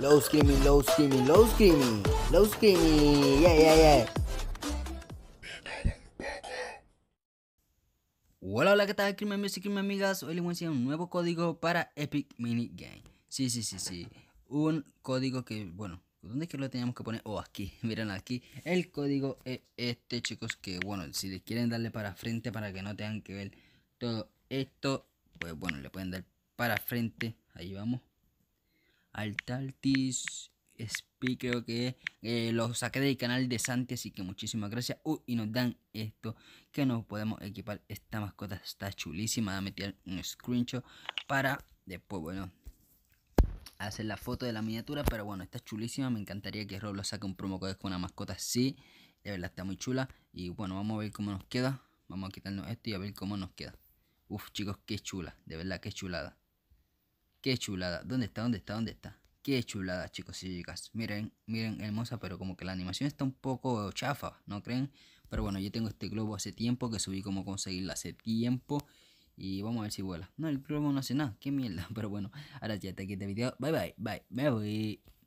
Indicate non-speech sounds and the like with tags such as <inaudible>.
Low screaming, low screaming, low screaming, low screaming, yeah, yeah, yeah. Hola, hola, ¿qué tal, Crime y Crime Amigas? Hoy les voy a enseñar un nuevo código para Epic Mini Game. Sí, sí, sí, sí. Un código que, bueno, ¿Dónde es que lo teníamos que poner? Oh, aquí, <laughs> miren aquí El código es este, chicos Que bueno, si les quieren darle para frente Para que no tengan que ver todo esto Pues bueno, le pueden dar para frente ahí vamos. Taltis Speak, creo que eh, lo saqué del canal de Santi, así que muchísimas gracias. Uh, y nos dan esto, que nos podemos equipar. Esta mascota está chulísima. a meter un screenshot para después, bueno, hacer la foto de la miniatura. Pero bueno, está chulísima. Me encantaría que Roblox saque un promo code con una mascota así. De verdad, está muy chula. Y bueno, vamos a ver cómo nos queda. Vamos a quitarnos esto y a ver cómo nos queda. Uf, chicos, qué chula. De verdad, qué chulada. Qué chulada. ¿Dónde está? ¿Dónde está? ¿Dónde está? Qué chulada, chicos y chicas. Miren, miren, hermosa, pero como que la animación está un poco chafa, ¿no creen? Pero bueno, yo tengo este globo hace tiempo, que subí cómo conseguirla hace tiempo. Y vamos a ver si vuela. No, el globo no hace nada. Qué mierda. <laughs> Pero bueno, ahora ya te aquí el este video. Bye, bye, bye. Me voy.